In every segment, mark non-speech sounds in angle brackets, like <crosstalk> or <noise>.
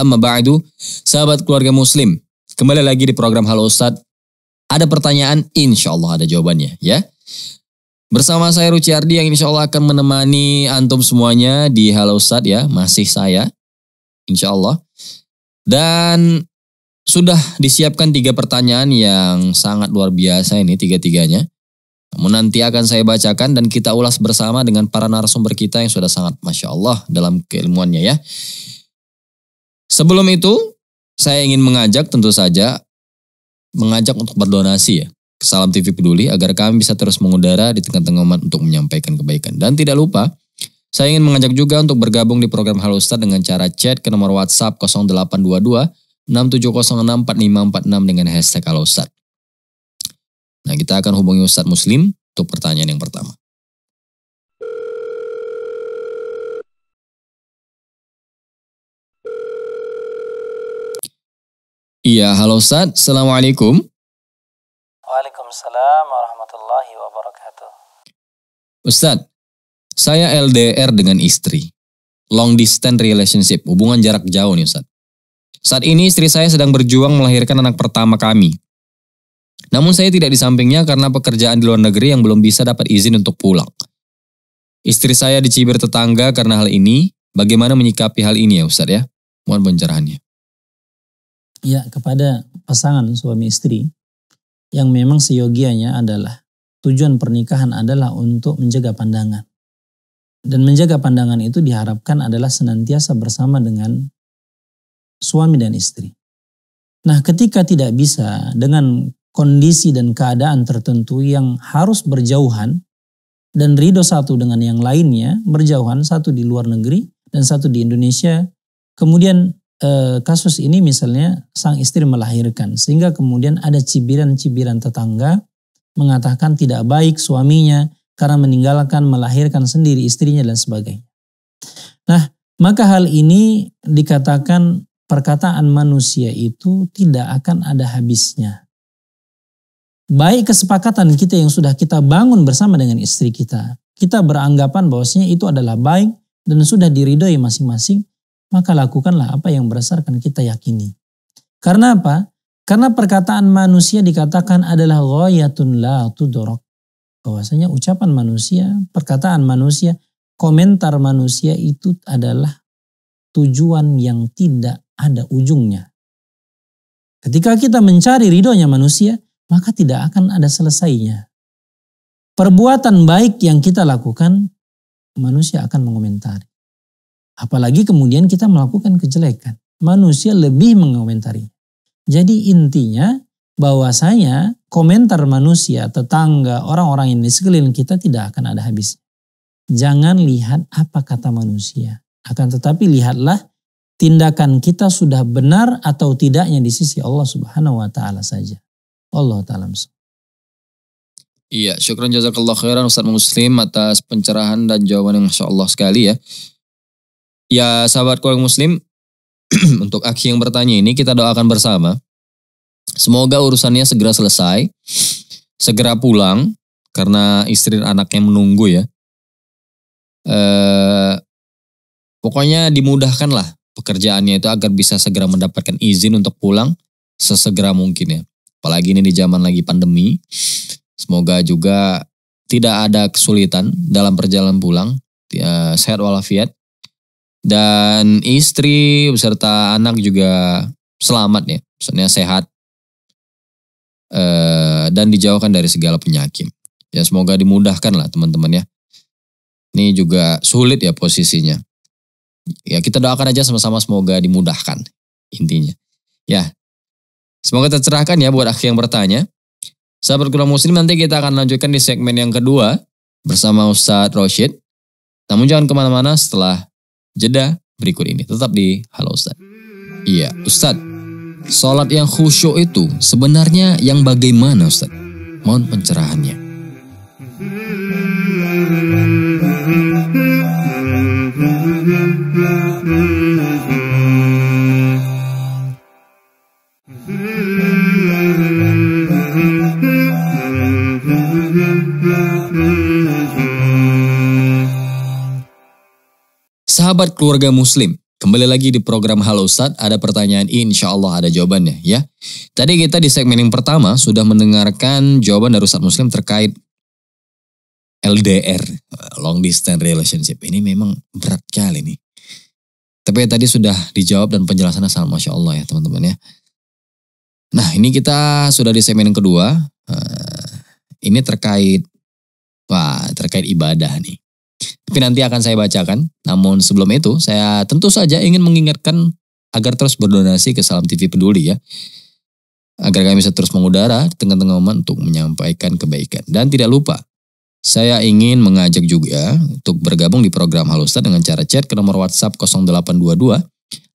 Amma ba'du, sahabat keluarga muslim. Kembali lagi di program Halo Ustadz. Ada pertanyaan, insya Allah ada jawabannya ya. Bersama saya Ruci Ardi yang insya Allah akan menemani antum semuanya di Halo Ustadz ya. Masih saya, insya Allah. Dan sudah disiapkan tiga pertanyaan yang sangat luar biasa ini tiga-tiganya. Namun nanti akan saya bacakan dan kita ulas bersama dengan para narasumber kita yang sudah sangat Masya Allah dalam keilmuannya ya. Sebelum itu, saya ingin mengajak tentu saja mengajak untuk berdonasi ya. Salam TV Peduli agar kami bisa terus mengudara di tengah-tengah umat untuk menyampaikan kebaikan. Dan tidak lupa, saya ingin mengajak juga untuk bergabung di program Halo Ustaz dengan cara chat ke nomor WhatsApp 0822 6706 dengan hashtag Halo Ustaz. Nah, kita akan hubungi Ustadz Muslim untuk pertanyaan yang pertama. Iya, halo Ustaz. Assalamualaikum. Waalaikumsalam warahmatullahi wabarakatuh. Ustaz, saya LDR dengan istri. Long distance relationship, hubungan jarak jauh nih Ustaz. Saat ini istri saya sedang berjuang melahirkan anak pertama kami. Namun saya tidak di sampingnya karena pekerjaan di luar negeri yang belum bisa dapat izin untuk pulang. Istri saya dicibir tetangga karena hal ini. Bagaimana menyikapi hal ini ya Ustaz ya? Mohon pencerahannya ya kepada pasangan suami istri yang memang seyogianya adalah tujuan pernikahan adalah untuk menjaga pandangan. Dan menjaga pandangan itu diharapkan adalah senantiasa bersama dengan suami dan istri. Nah, ketika tidak bisa dengan kondisi dan keadaan tertentu yang harus berjauhan dan ridho satu dengan yang lainnya, berjauhan satu di luar negeri dan satu di Indonesia, kemudian Eh, kasus ini misalnya sang istri melahirkan sehingga kemudian ada cibiran-cibiran tetangga mengatakan tidak baik suaminya karena meninggalkan melahirkan sendiri istrinya dan sebagainya. Nah, maka hal ini dikatakan perkataan manusia itu tidak akan ada habisnya. Baik kesepakatan kita yang sudah kita bangun bersama dengan istri kita, kita beranggapan bahwasanya itu adalah baik dan sudah diridhoi masing-masing, maka lakukanlah apa yang berdasarkan kita yakini. Karena apa? Karena perkataan manusia dikatakan adalah ghayatun la tudorok. Bahwasanya ucapan manusia, perkataan manusia, komentar manusia itu adalah tujuan yang tidak ada ujungnya. Ketika kita mencari ridhonya manusia, maka tidak akan ada selesainya. Perbuatan baik yang kita lakukan, manusia akan mengomentari. Apalagi kemudian kita melakukan kejelekan. Manusia lebih mengomentari. Jadi intinya bahwasanya komentar manusia, tetangga, orang-orang ini sekeliling kita tidak akan ada habis. Jangan lihat apa kata manusia. Akan tetapi lihatlah tindakan kita sudah benar atau tidaknya di sisi Allah Subhanahu wa taala saja. Allah taala Iya, syukran jazakallah khairan Ustaz Muslim atas pencerahan dan jawaban yang Masya Allah sekali ya. Ya sahabatku yang muslim, <clears throat> untuk aki yang bertanya ini kita doakan bersama. Semoga urusannya segera selesai, segera pulang karena istri dan anaknya menunggu ya. Eh, pokoknya dimudahkanlah pekerjaannya itu agar bisa segera mendapatkan izin untuk pulang sesegera mungkin ya. Apalagi ini di zaman lagi pandemi. Semoga juga tidak ada kesulitan dalam perjalanan pulang. Ya, sehat walafiat. Dan istri beserta anak juga selamat ya, maksudnya sehat. E, dan dijauhkan dari segala penyakit. Ya semoga dimudahkan lah teman-teman ya. Ini juga sulit ya posisinya. Ya kita doakan aja sama-sama semoga dimudahkan intinya. Ya, semoga tercerahkan ya buat akhir yang bertanya. Sahabat Kurang Muslim nanti kita akan lanjutkan di segmen yang kedua bersama Ustadz Roshid. Namun jangan kemana-mana setelah jeda berikut ini. Tetap di Halo Ustaz. Iya, Ustaz. sholat yang khusyuk itu sebenarnya yang bagaimana Ustaz? Mohon pencerahannya. Sahabat keluarga muslim, kembali lagi di program Halo Ustadz, ada pertanyaan insya Allah ada jawabannya ya. Tadi kita di segmen yang pertama sudah mendengarkan jawaban dari Ustadz Muslim terkait LDR, Long Distance Relationship. Ini memang berat kali nih. Tapi ya tadi sudah dijawab dan penjelasannya sama Masya Allah ya teman-teman ya. Nah ini kita sudah di segmen yang kedua. Eh, ini terkait, wah terkait ibadah nih tapi nanti akan saya bacakan. Namun sebelum itu, saya tentu saja ingin mengingatkan agar terus berdonasi ke Salam TV Peduli ya. Agar kami bisa terus mengudara di tengah-tengah umat untuk menyampaikan kebaikan. Dan tidak lupa, saya ingin mengajak juga untuk bergabung di program Halustad dengan cara chat ke nomor WhatsApp 0822 6706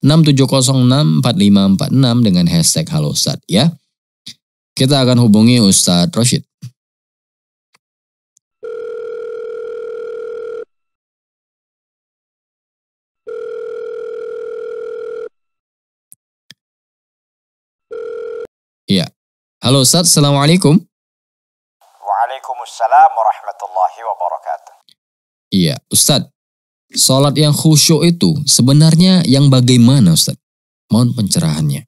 dengan hashtag Halustat ya. Kita akan hubungi Ustadz Rashid. Iya. Halo Ustaz, Assalamualaikum. Waalaikumsalam warahmatullahi wabarakatuh. Iya, Ustaz. sholat yang khusyuk itu sebenarnya yang bagaimana Ustaz? Mohon pencerahannya.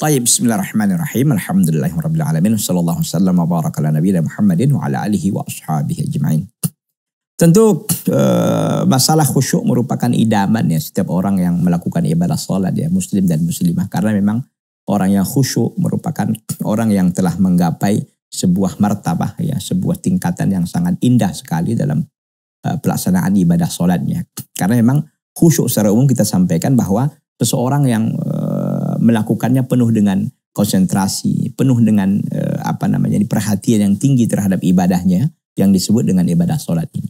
Baik, bismillahirrahmanirrahim. Alhamdulillahirrahmanirrahim. Sallallahu alaihi wasallam wa baraka ala Muhammadin wa ala alihi wa ashabihi ajma'in. Tentu eh, masalah khusyuk merupakan idaman ya setiap orang yang melakukan ibadah sholat ya, muslim dan muslimah karena memang Orang yang khusyuk merupakan orang yang telah menggapai sebuah martabah ya, sebuah tingkatan yang sangat indah sekali dalam uh, pelaksanaan ibadah sholatnya. Karena memang khusyuk secara umum kita sampaikan bahwa seseorang yang uh, melakukannya penuh dengan konsentrasi, penuh dengan uh, apa namanya, perhatian yang tinggi terhadap ibadahnya yang disebut dengan ibadah sholat ini.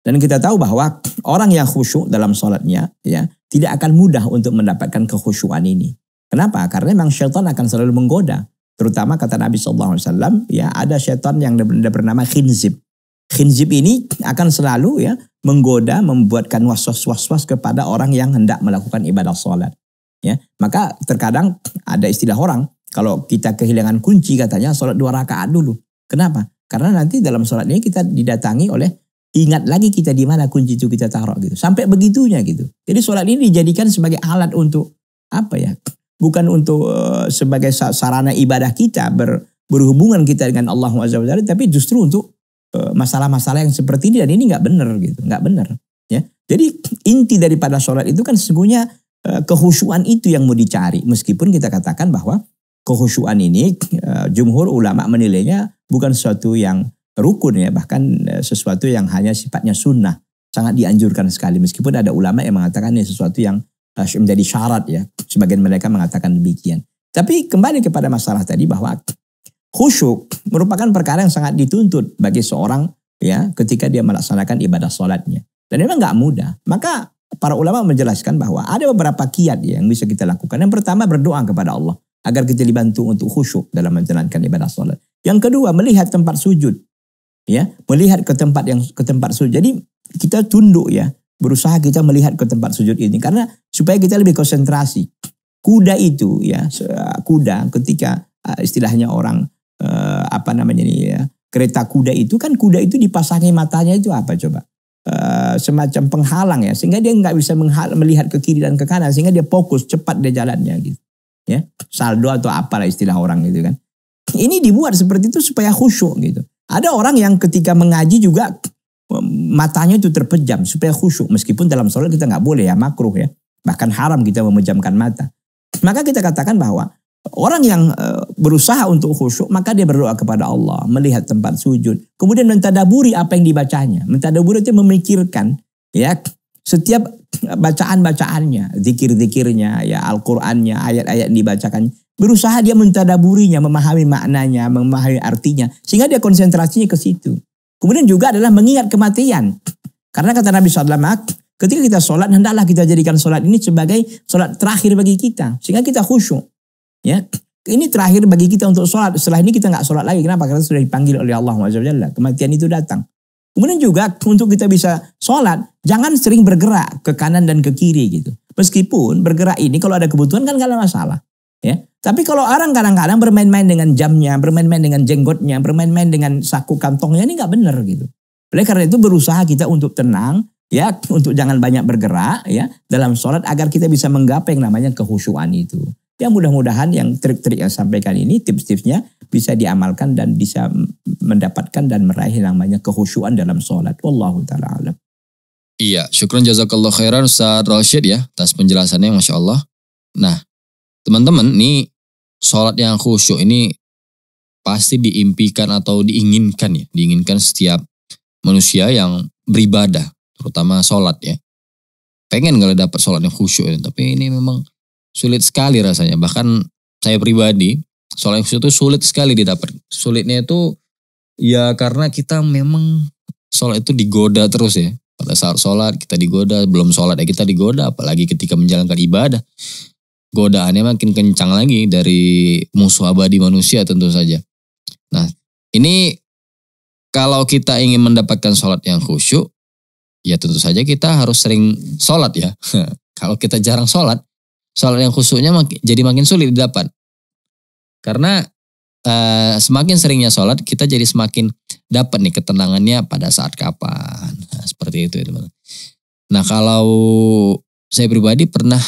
Dan kita tahu bahwa orang yang khusyuk dalam sholatnya ya tidak akan mudah untuk mendapatkan kekhusyuan ini. Kenapa? Karena memang syaitan akan selalu menggoda. Terutama kata Nabi SAW, ya ada syaitan yang bernama khinzib. Khinzib ini akan selalu ya menggoda, membuatkan waswas waswas kepada orang yang hendak melakukan ibadah sholat. Ya, maka terkadang ada istilah orang kalau kita kehilangan kunci katanya sholat dua rakaat dulu. Kenapa? Karena nanti dalam sholat ini kita didatangi oleh ingat lagi kita di mana kunci itu kita taruh gitu. Sampai begitunya gitu. Jadi sholat ini dijadikan sebagai alat untuk apa ya bukan untuk eh, sebagai sarana ibadah kita ber, berhubungan kita dengan Allah Subhanahu tapi justru untuk eh, masalah-masalah yang seperti ini dan ini nggak benar gitu, nggak benar. Ya, jadi inti daripada sholat itu kan sesungguhnya eh, kehusuan itu yang mau dicari, meskipun kita katakan bahwa kehusuan ini jumhur ulama menilainya bukan sesuatu yang rukun ya bahkan sesuatu yang hanya sifatnya sunnah sangat dianjurkan sekali meskipun ada ulama yang mengatakan ini sesuatu yang Nah, menjadi syarat ya. Sebagian mereka mengatakan demikian. Tapi kembali kepada masalah tadi bahwa khusyuk merupakan perkara yang sangat dituntut bagi seorang ya ketika dia melaksanakan ibadah sholatnya. Dan memang nggak mudah. Maka para ulama menjelaskan bahwa ada beberapa kiat ya yang bisa kita lakukan. Yang pertama berdoa kepada Allah agar kita dibantu untuk khusyuk dalam menjalankan ibadah sholat. Yang kedua melihat tempat sujud, ya melihat ke tempat yang ke tempat sujud. Jadi kita tunduk ya berusaha kita melihat ke tempat sujud ini karena supaya kita lebih konsentrasi. Kuda itu ya kuda ketika eh, istilahnya orang eh, apa namanya ini ya kereta kuda itu kan kuda itu dipasangi matanya itu apa coba eh, semacam penghalang ya sehingga dia nggak bisa melihat ke kiri dan ke kanan sehingga dia fokus cepat dia jalannya gitu ya saldo atau apalah istilah orang gitu kan ini dibuat seperti itu supaya khusyuk gitu ada orang yang ketika mengaji juga matanya itu terpejam supaya khusyuk. Meskipun dalam sholat kita nggak boleh ya makruh ya. Bahkan haram kita memejamkan mata. Maka kita katakan bahwa orang yang e, berusaha untuk khusyuk maka dia berdoa kepada Allah, melihat tempat sujud, kemudian mentadaburi apa yang dibacanya. Mentadaburi itu memikirkan ya setiap bacaan-bacaannya, zikir-zikirnya, ya Al-Qur'annya, ayat-ayat dibacakan berusaha dia mentadaburinya, memahami maknanya, memahami artinya sehingga dia konsentrasinya ke situ. Kemudian juga adalah mengingat kematian. Karena kata Nabi SAW, ketika kita sholat, hendaklah kita jadikan sholat ini sebagai sholat terakhir bagi kita. Sehingga kita khusyuk. Ya, ini terakhir bagi kita untuk sholat. Setelah ini kita nggak sholat lagi. Kenapa? Karena sudah dipanggil oleh Allah SWT. Kematian itu datang. Kemudian juga untuk kita bisa sholat, jangan sering bergerak ke kanan dan ke kiri gitu. Meskipun bergerak ini kalau ada kebutuhan kan nggak ada masalah. Ya, tapi kalau orang kadang-kadang bermain-main dengan jamnya, bermain-main dengan jenggotnya, bermain-main dengan saku kantongnya ini nggak benar gitu. Oleh karena itu berusaha kita untuk tenang, ya <laughs> untuk jangan banyak bergerak ya dalam sholat agar kita bisa menggapai yang namanya kehusuan itu. Ya mudah-mudahan yang trik-trik yang sampaikan ini tips-tipsnya bisa diamalkan dan bisa mendapatkan dan meraih yang namanya kehusuan dalam sholat. Wallahu ta'ala alam. Iya, syukron jazakallah khairan Ustaz Rashid ya atas penjelasannya Masya Allah. Nah, teman-teman nih sholat yang khusyuk ini pasti diimpikan atau diinginkan ya, diinginkan setiap manusia yang beribadah, terutama sholat ya. Pengen kalau dapat sholat yang khusyuk, ya. tapi ini memang sulit sekali rasanya. Bahkan saya pribadi, sholat yang khusyuk itu sulit sekali didapat. Sulitnya itu ya karena kita memang sholat itu digoda terus ya. Pada saat sholat kita digoda, belum sholat ya kita digoda, apalagi ketika menjalankan ibadah godaannya makin kencang lagi dari musuh abadi manusia tentu saja. Nah, ini kalau kita ingin mendapatkan sholat yang khusyuk, ya tentu saja kita harus sering sholat ya. <laughs> kalau kita jarang sholat, sholat yang khusyuknya jadi makin sulit didapat. Karena uh, semakin seringnya sholat, kita jadi semakin dapat nih ketenangannya pada saat kapan. Nah, seperti itu ya teman. Nah kalau saya pribadi pernah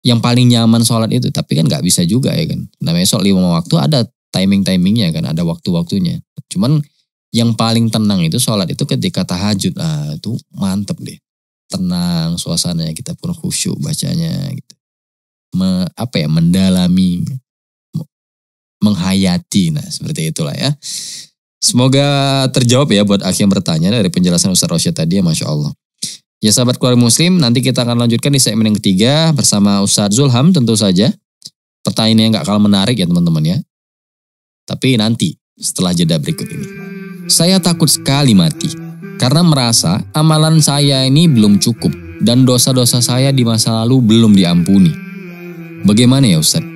yang paling nyaman sholat itu. Tapi kan nggak bisa juga ya kan. Namanya sholat lima waktu ada timing-timingnya kan, ada waktu-waktunya. Cuman yang paling tenang itu sholat itu ketika tahajud. Ah, itu mantep deh. Tenang suasananya, kita pun khusyuk bacanya gitu. Me, apa ya, mendalami, menghayati. Nah seperti itulah ya. Semoga terjawab ya buat akhir bertanya dari penjelasan Ustaz Rosya tadi ya Masya Allah. Ya sahabat keluarga muslim, nanti kita akan lanjutkan di segmen yang ketiga bersama Ustadz Zulham tentu saja. Pertanyaannya nggak kalah menarik ya teman-teman ya. Tapi nanti setelah jeda berikut ini. Saya takut sekali mati karena merasa amalan saya ini belum cukup dan dosa-dosa saya di masa lalu belum diampuni. Bagaimana ya Ustadz?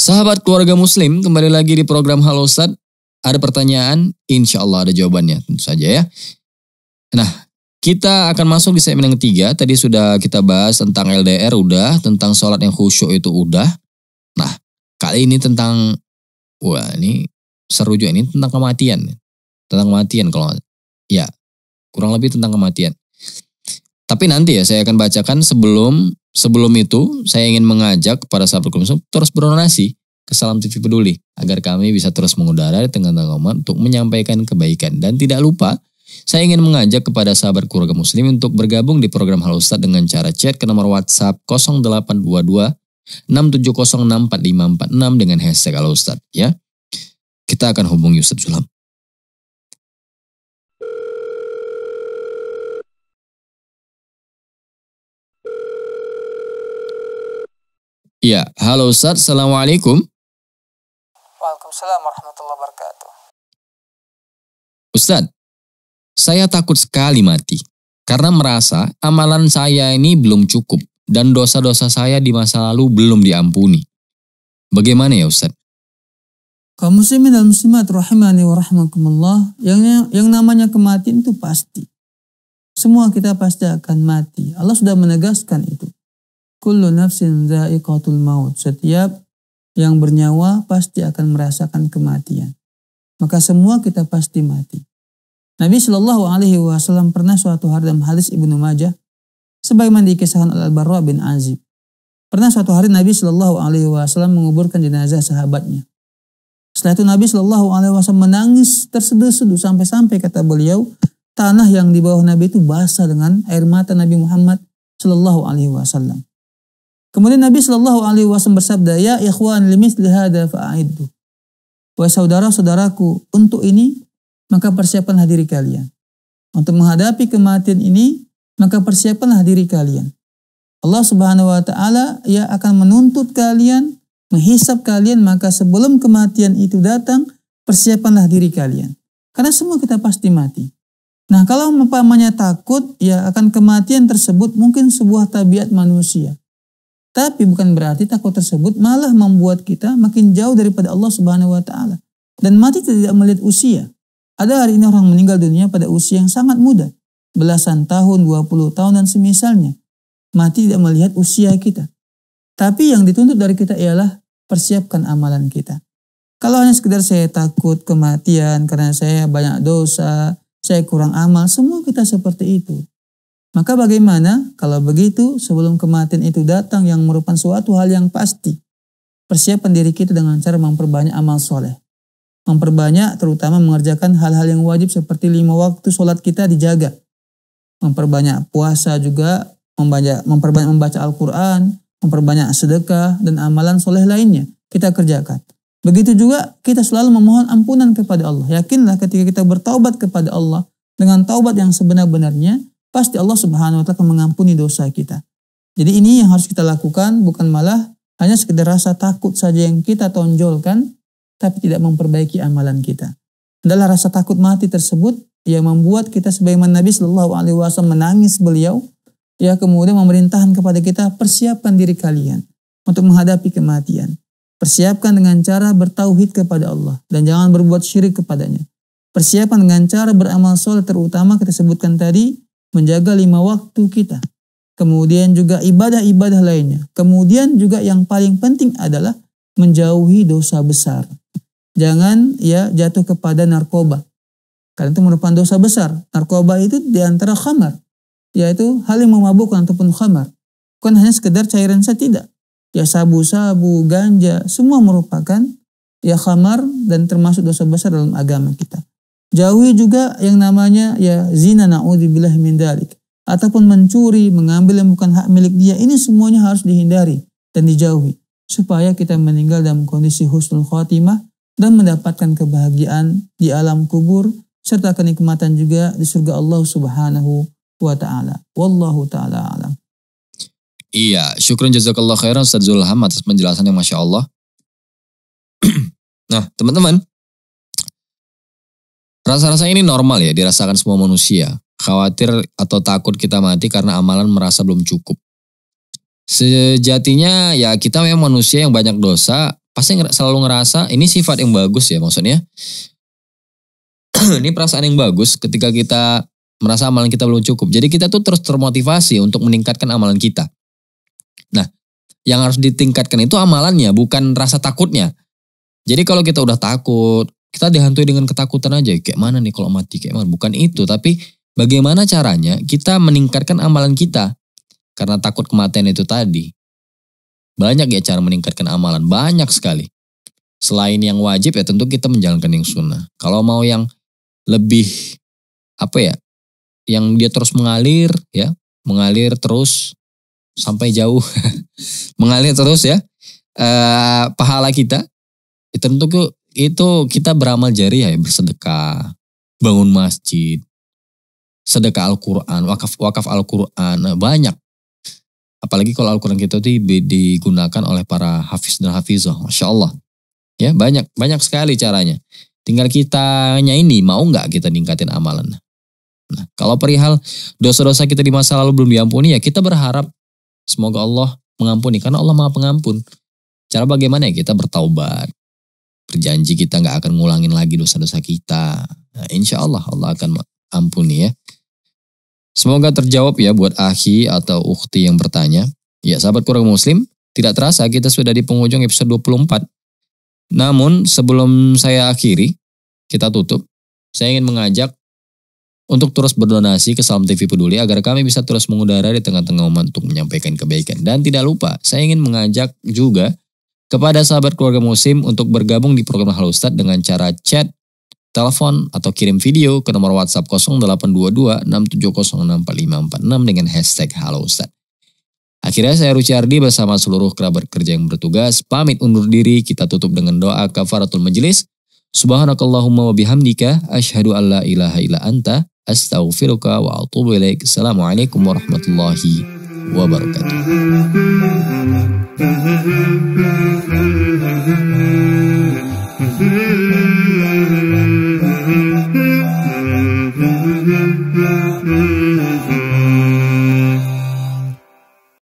Sahabat keluarga muslim, kembali lagi di program Halo Ustaz. Ada pertanyaan, insya Allah ada jawabannya tentu saja ya. Nah, kita akan masuk di segmen yang ketiga. Tadi sudah kita bahas tentang LDR udah, tentang sholat yang khusyuk itu udah. Nah, kali ini tentang, wah ini seru juga ini tentang kematian. Tentang kematian kalau ya kurang lebih tentang kematian. Tapi nanti ya saya akan bacakan sebelum Sebelum itu, saya ingin mengajak para sahabat komisi terus berdonasi ke Salam TV Peduli agar kami bisa terus mengudara di tengah-tengah umat untuk menyampaikan kebaikan. Dan tidak lupa, saya ingin mengajak kepada sahabat keluarga muslim untuk bergabung di program Hal Ustadz dengan cara chat ke nomor WhatsApp 0822 670 dengan hashtag Hal Ustadz ya. Kita akan hubungi Ustadz Sulam. Ya, halo Ustaz, Assalamualaikum. Waalaikumsalam warahmatullahi wabarakatuh. Ustaz, saya takut sekali mati karena merasa amalan saya ini belum cukup dan dosa-dosa saya di masa lalu belum diampuni. Bagaimana ya Ustaz? Kaum muslimin dan muslimat rahimani wa rahmakumullah, yang, yang namanya kematian itu pasti. Semua kita pasti akan mati. Allah sudah menegaskan itu. Kullu nafsin za'iqatul maut. Setiap yang bernyawa pasti akan merasakan kematian. Maka semua kita pasti mati. Nabi Shallallahu Alaihi Wasallam pernah suatu hari dalam hadis ibnu Majah, sebagaimana dikisahkan oleh Al Barwa bin Azib. Pernah suatu hari Nabi Shallallahu Alaihi Wasallam menguburkan jenazah sahabatnya. Setelah itu Nabi Shallallahu Alaihi Wasallam menangis terseduh-seduh sampai-sampai kata beliau tanah yang di bawah Nabi itu basah dengan air mata Nabi Muhammad Shallallahu Alaihi Wasallam. Kemudian Nabi Shallallahu Alaihi Wasallam bersabda, ya ikhwan limis lihada faaidu. Wahai saudara-saudaraku, untuk ini maka persiapkanlah diri kalian. Untuk menghadapi kematian ini, maka persiapkanlah diri kalian. Allah Subhanahu wa taala ya akan menuntut kalian, menghisap kalian, maka sebelum kematian itu datang, persiapanlah diri kalian. Karena semua kita pasti mati. Nah, kalau umpamanya takut, ya akan kematian tersebut mungkin sebuah tabiat manusia. Tapi bukan berarti takut tersebut malah membuat kita makin jauh daripada Allah Subhanahu wa taala. Dan mati tidak melihat usia. Ada hari ini orang meninggal dunia pada usia yang sangat muda. Belasan tahun, 20 tahun dan semisalnya. Mati tidak melihat usia kita. Tapi yang dituntut dari kita ialah persiapkan amalan kita. Kalau hanya sekedar saya takut kematian karena saya banyak dosa, saya kurang amal, semua kita seperti itu. Maka bagaimana kalau begitu sebelum kematian itu datang yang merupakan suatu hal yang pasti. Persiapan diri kita dengan cara memperbanyak amal soleh. Memperbanyak terutama mengerjakan hal-hal yang wajib seperti lima waktu sholat kita dijaga. Memperbanyak puasa juga, memperbanyak membaca Al-Quran, memperbanyak sedekah dan amalan soleh lainnya. Kita kerjakan. Begitu juga kita selalu memohon ampunan kepada Allah. Yakinlah ketika kita bertaubat kepada Allah dengan taubat yang sebenar-benarnya, pasti Allah Subhanahu wa taala akan mengampuni dosa kita. Jadi ini yang harus kita lakukan bukan malah hanya sekedar rasa takut saja yang kita tonjolkan tapi tidak memperbaiki amalan kita. Adalah rasa takut mati tersebut yang membuat kita sebagaimana Nabi Shallallahu alaihi wasallam menangis beliau ya kemudian memerintahkan kepada kita persiapkan diri kalian untuk menghadapi kematian. Persiapkan dengan cara bertauhid kepada Allah dan jangan berbuat syirik kepadanya. Persiapan dengan cara beramal soleh terutama kita sebutkan tadi menjaga lima waktu kita. Kemudian juga ibadah-ibadah lainnya. Kemudian juga yang paling penting adalah menjauhi dosa besar. Jangan ya jatuh kepada narkoba. Karena itu merupakan dosa besar. Narkoba itu diantara khamar. Yaitu hal yang memabukkan ataupun khamar. Bukan hanya sekedar cairan saja tidak. Ya sabu-sabu, ganja, semua merupakan ya khamar dan termasuk dosa besar dalam agama kita. Jauhi juga yang namanya ya zina naudzubillah min dalik ataupun mencuri, mengambil yang bukan hak milik dia. Ini semuanya harus dihindari dan dijauhi supaya kita meninggal dalam kondisi husnul khotimah dan mendapatkan kebahagiaan di alam kubur serta kenikmatan juga di surga Allah Subhanahu wa taala. Wallahu taala alam. Iya, syukur jazakallah khairan Ustaz Zulham atas penjelasan yang Masya Allah. <clears throat> nah, teman-teman, Rasa-rasa ini normal ya dirasakan semua manusia. Khawatir atau takut kita mati karena amalan merasa belum cukup. Sejatinya ya kita memang manusia yang banyak dosa, pasti selalu ngerasa ini sifat yang bagus ya maksudnya. <clears throat> ini perasaan yang bagus ketika kita merasa amalan kita belum cukup. Jadi kita tuh terus termotivasi untuk meningkatkan amalan kita. Nah, yang harus ditingkatkan itu amalannya, bukan rasa takutnya. Jadi kalau kita udah takut, kita dihantui dengan ketakutan aja kayak mana nih kalau mati kayak mana bukan itu tapi bagaimana caranya kita meningkatkan amalan kita karena takut kematian itu tadi banyak ya cara meningkatkan amalan banyak sekali selain yang wajib ya tentu kita menjalankan yang sunnah kalau mau yang lebih apa ya yang dia terus mengalir ya mengalir terus sampai jauh <laughs> mengalir terus ya eh, pahala kita ya tentu itu kita beramal jari ya bersedekah, bangun masjid, sedekah Al-Qur'an, wakaf wakaf Al-Qur'an nah, banyak. Apalagi kalau Al-Qur'an kita itu digunakan oleh para hafiz dan hafizah, Masya Allah. Ya banyak, banyak sekali caranya. Tinggal kitanya ini mau nggak kita ningkatin amalan. Nah, kalau perihal dosa-dosa kita di masa lalu belum diampuni ya kita berharap semoga Allah mengampuni karena Allah Maha Pengampun. Cara bagaimana ya kita bertaubat, Berjanji kita nggak akan ngulangin lagi dosa-dosa kita. Nah, insya Allah Allah akan ampuni ya. Semoga terjawab ya buat ahi atau ukti yang bertanya. Ya sahabat kurang muslim, tidak terasa kita sudah di penghujung episode 24. Namun sebelum saya akhiri, kita tutup, saya ingin mengajak untuk terus berdonasi ke Salam TV Peduli agar kami bisa terus mengudara di tengah-tengah umat untuk menyampaikan kebaikan. Dan tidak lupa, saya ingin mengajak juga kepada sahabat keluarga musim untuk bergabung di program Halo Ustadz dengan cara chat, telepon, atau kirim video ke nomor WhatsApp 0822 dengan hashtag Halo Ustadz. Akhirnya saya Ruciardi bersama seluruh kerabat kerja yang bertugas pamit undur diri kita tutup dengan doa kafaratul majelis. Subhanakallahumma wabihamdika, ashadu an alla ilaha illa anta astaghfiruka wa atubu ilaik. Assalamualaikum warahmatullahi wabarakatuh. Mm-hmm.